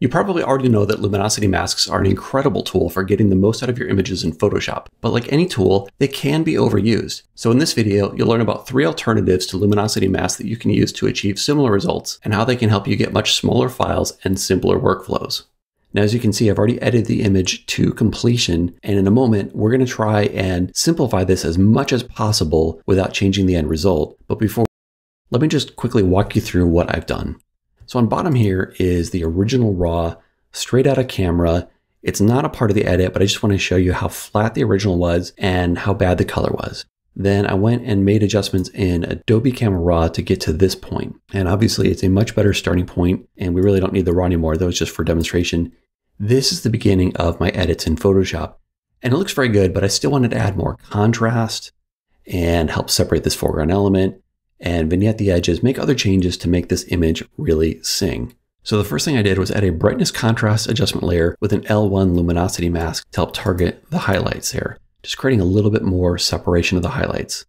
You probably already know that luminosity masks are an incredible tool for getting the most out of your images in Photoshop, but like any tool, they can be overused. So in this video, you'll learn about three alternatives to luminosity masks that you can use to achieve similar results and how they can help you get much smaller files and simpler workflows. Now, as you can see, I've already edited the image to completion, and in a moment, we're gonna try and simplify this as much as possible without changing the end result. But before, let me just quickly walk you through what I've done. So on bottom here is the original raw straight out of camera. It's not a part of the edit, but I just want to show you how flat the original was and how bad the color was. Then I went and made adjustments in Adobe Camera Raw to get to this point. And obviously it's a much better starting point and we really don't need the raw anymore, that was just for demonstration. This is the beginning of my edits in Photoshop. And it looks very good, but I still wanted to add more contrast and help separate this foreground element and vignette the edges, make other changes to make this image really sing. So the first thing I did was add a brightness contrast adjustment layer with an L1 luminosity mask to help target the highlights here, just creating a little bit more separation of the highlights.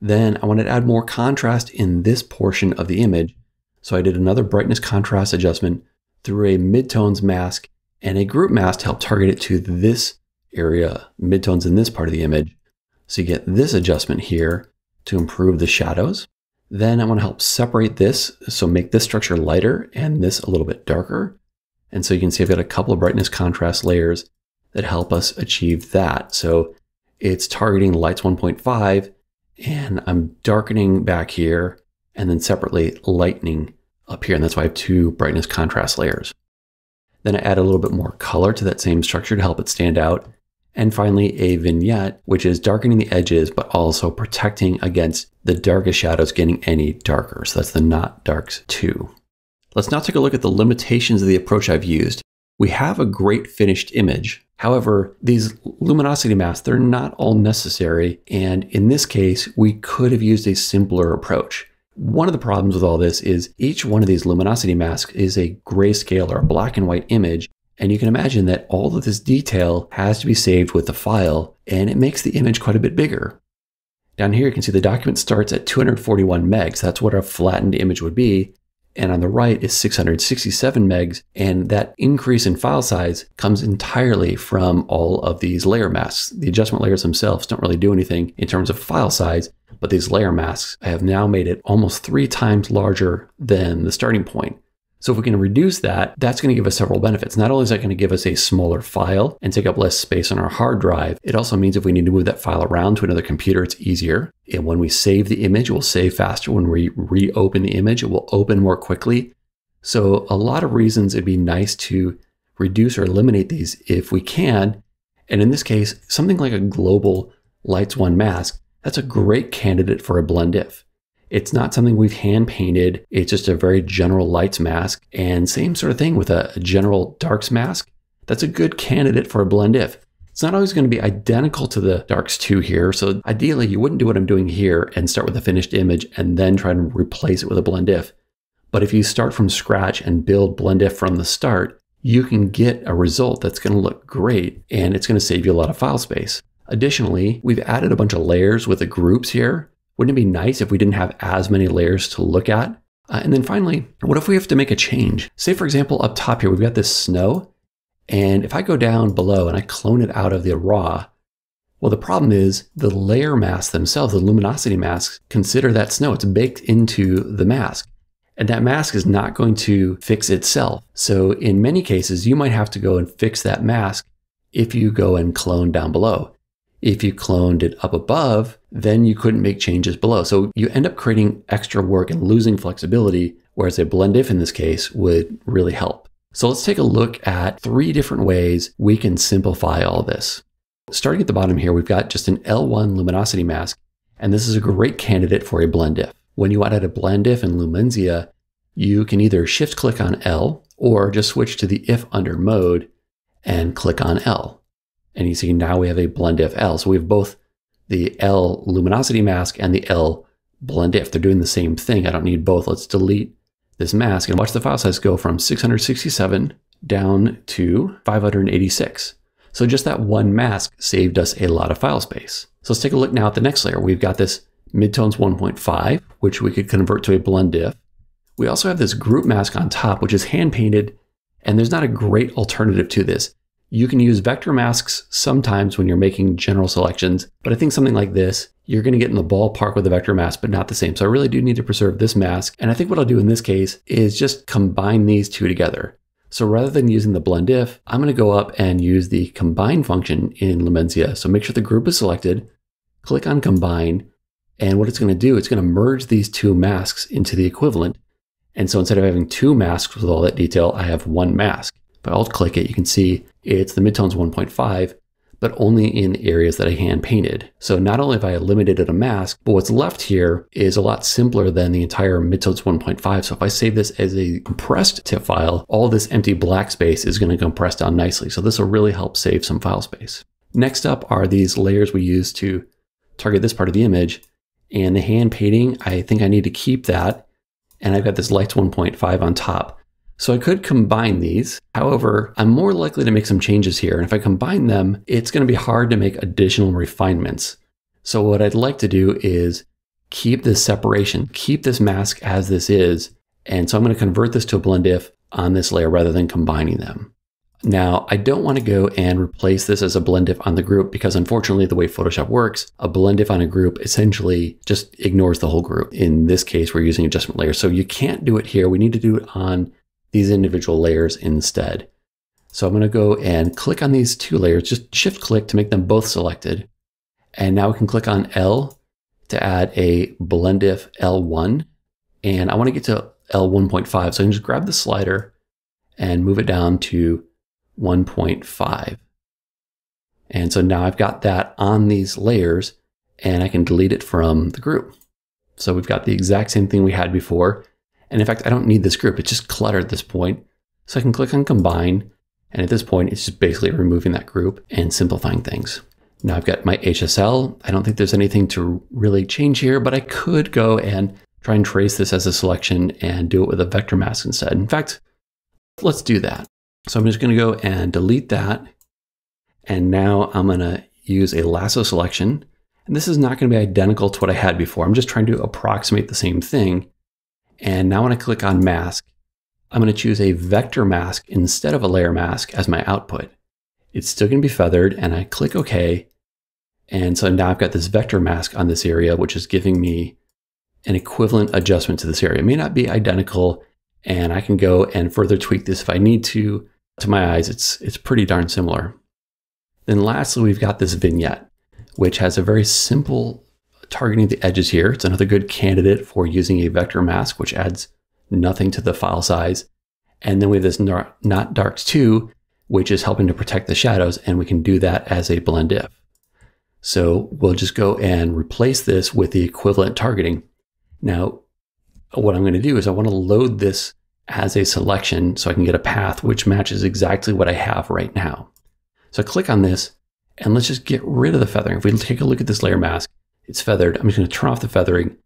Then I wanted to add more contrast in this portion of the image, so I did another brightness contrast adjustment through a midtones mask and a group mask to help target it to this area, midtones in this part of the image. So you get this adjustment here to improve the shadows. Then I want to help separate this, so make this structure lighter and this a little bit darker. And so you can see I've got a couple of brightness contrast layers that help us achieve that. So it's targeting lights 1.5 and I'm darkening back here and then separately lightening up here. And that's why I have two brightness contrast layers. Then I add a little bit more color to that same structure to help it stand out. And finally, a vignette, which is darkening the edges, but also protecting against the darkest shadows getting any darker. So that's the not darks two. Let's now take a look at the limitations of the approach I've used. We have a great finished image. However, these luminosity masks they're not all necessary. And in this case, we could have used a simpler approach. One of the problems with all this is each one of these luminosity masks is a grayscale or a black and white image and you can imagine that all of this detail has to be saved with the file, and it makes the image quite a bit bigger. Down here, you can see the document starts at 241 megs. That's what a flattened image would be. And on the right is 667 megs. And that increase in file size comes entirely from all of these layer masks. The adjustment layers themselves don't really do anything in terms of file size, but these layer masks have now made it almost three times larger than the starting point. So if we can reduce that, that's going to give us several benefits. Not only is that going to give us a smaller file and take up less space on our hard drive, it also means if we need to move that file around to another computer, it's easier. And when we save the image, we'll save faster. When we reopen the image, it will open more quickly. So a lot of reasons it'd be nice to reduce or eliminate these if we can. And in this case, something like a global lights one mask, that's a great candidate for a blend if. It's not something we've hand painted. It's just a very general lights mask. And same sort of thing with a general darks mask. That's a good candidate for a blend if. It's not always going to be identical to the darks 2 here. So ideally you wouldn't do what I'm doing here and start with a finished image and then try to replace it with a blend if. But if you start from scratch and build blend if from the start, you can get a result that's going to look great and it's going to save you a lot of file space. Additionally, we've added a bunch of layers with the groups here. Wouldn't it be nice if we didn't have as many layers to look at? Uh, and then finally, what if we have to make a change? Say, for example, up top here, we've got this snow. And if I go down below and I clone it out of the raw, well, the problem is the layer masks themselves, the luminosity masks, consider that snow. It's baked into the mask. And that mask is not going to fix itself. So in many cases, you might have to go and fix that mask if you go and clone down below. If you cloned it up above, then you couldn't make changes below. So you end up creating extra work and losing flexibility, whereas a blend if in this case would really help. So let's take a look at three different ways we can simplify all this. Starting at the bottom here, we've got just an L1 luminosity mask, and this is a great candidate for a blend if. When you add a blend if in Lumensia, you can either shift click on L or just switch to the if under mode and click on L. And you see now we have a blend if L. So we have both the L luminosity mask and the L blend if. They're doing the same thing. I don't need both. Let's delete this mask and watch the file size go from 667 down to 586. So just that one mask saved us a lot of file space. So let's take a look now at the next layer. We've got this midtones 1.5, which we could convert to a blend if. We also have this group mask on top, which is hand painted, and there's not a great alternative to this. You can use vector masks sometimes when you're making general selections, but I think something like this, you're gonna get in the ballpark with a vector mask, but not the same. So I really do need to preserve this mask. And I think what I'll do in this case is just combine these two together. So rather than using the blend if, I'm gonna go up and use the combine function in Lumensia. So make sure the group is selected, click on combine, and what it's gonna do, it's gonna merge these two masks into the equivalent. And so instead of having two masks with all that detail, I have one mask. If I alt click it, you can see it's the midtones 1.5, but only in areas that I hand painted. So not only have I eliminated a mask, but what's left here is a lot simpler than the entire midtones 1.5. So if I save this as a compressed TIFF file, all this empty black space is gonna compress down nicely. So this will really help save some file space. Next up are these layers we use to target this part of the image. And the hand painting, I think I need to keep that. And I've got this lights 1.5 on top. So I could combine these. However, I'm more likely to make some changes here. And if I combine them, it's going to be hard to make additional refinements. So what I'd like to do is keep this separation, keep this mask as this is. And so I'm going to convert this to a blend if on this layer rather than combining them. Now, I don't want to go and replace this as a blend if on the group because unfortunately the way Photoshop works, a blend if on a group essentially just ignores the whole group. In this case, we're using adjustment layers. So you can't do it here. We need to do it on these individual layers instead. So I'm going to go and click on these two layers, just shift click to make them both selected. And now we can click on L to add a blend if L1. And I want to get to L1.5. So I can just grab the slider and move it down to 1.5. And so now I've got that on these layers and I can delete it from the group. So we've got the exact same thing we had before, and in fact, I don't need this group. It's just clutter at this point. So I can click on combine. And at this point, it's just basically removing that group and simplifying things. Now I've got my HSL. I don't think there's anything to really change here, but I could go and try and trace this as a selection and do it with a vector mask instead. In fact, let's do that. So I'm just gonna go and delete that. And now I'm gonna use a lasso selection. And this is not gonna be identical to what I had before. I'm just trying to approximate the same thing. And now when I click on mask, I'm going to choose a vector mask instead of a layer mask as my output. It's still going to be feathered and I click OK. And so now I've got this vector mask on this area, which is giving me an equivalent adjustment to this area. It may not be identical and I can go and further tweak this if I need to. To my eyes, it's, it's pretty darn similar. Then lastly, we've got this vignette, which has a very simple targeting the edges here. It's another good candidate for using a vector mask, which adds nothing to the file size. And then we have this not darks 2, which is helping to protect the shadows, and we can do that as a blend if. So we'll just go and replace this with the equivalent targeting. Now, what I'm going to do is I want to load this as a selection so I can get a path which matches exactly what I have right now. So click on this, and let's just get rid of the feathering. If we take a look at this layer mask, it's feathered. I'm just going to turn off the feathering.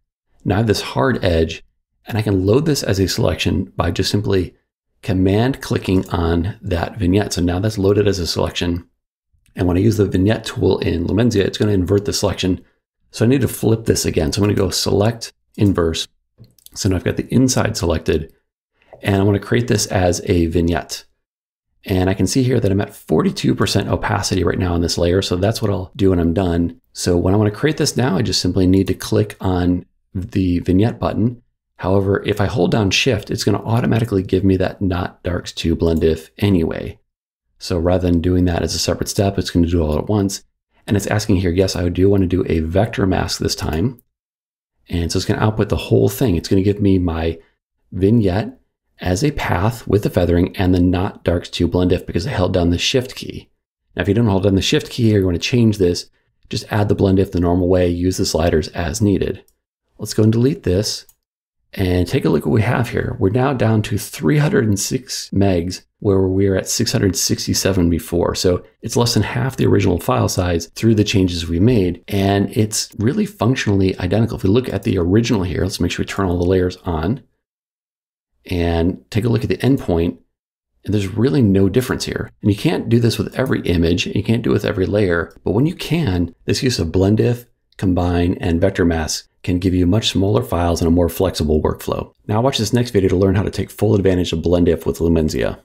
Now I have this hard edge and I can load this as a selection by just simply command clicking on that vignette. So now that's loaded as a selection. And when I use the vignette tool in Lemenzia, it's going to invert the selection. So I need to flip this again. So I'm going to go select inverse. So now I've got the inside selected and I want to create this as a vignette. And I can see here that I'm at 42% opacity right now on this layer. So that's what I'll do when I'm done. So when I want to create this now, I just simply need to click on the vignette button. However, if I hold down shift, it's going to automatically give me that not darks to blend if anyway. So rather than doing that as a separate step, it's going to do it all at once. And it's asking here, yes, I do want to do a vector mask this time. And so it's going to output the whole thing. It's going to give me my vignette as a path with the feathering and the not darks to blend if because I held down the shift key. Now, if you don't hold down the shift key or you want to change this, just add the blend if the normal way, use the sliders as needed. Let's go and delete this and take a look what we have here. We're now down to 306 megs where we were at 667 before. So it's less than half the original file size through the changes we made. And it's really functionally identical. If we look at the original here, let's make sure we turn all the layers on and take a look at the endpoint. And there's really no difference here. And you can't do this with every image, and you can't do it with every layer, but when you can, this use of blend if, combine, and vector mask can give you much smaller files and a more flexible workflow. Now watch this next video to learn how to take full advantage of blend if with Lumenzia.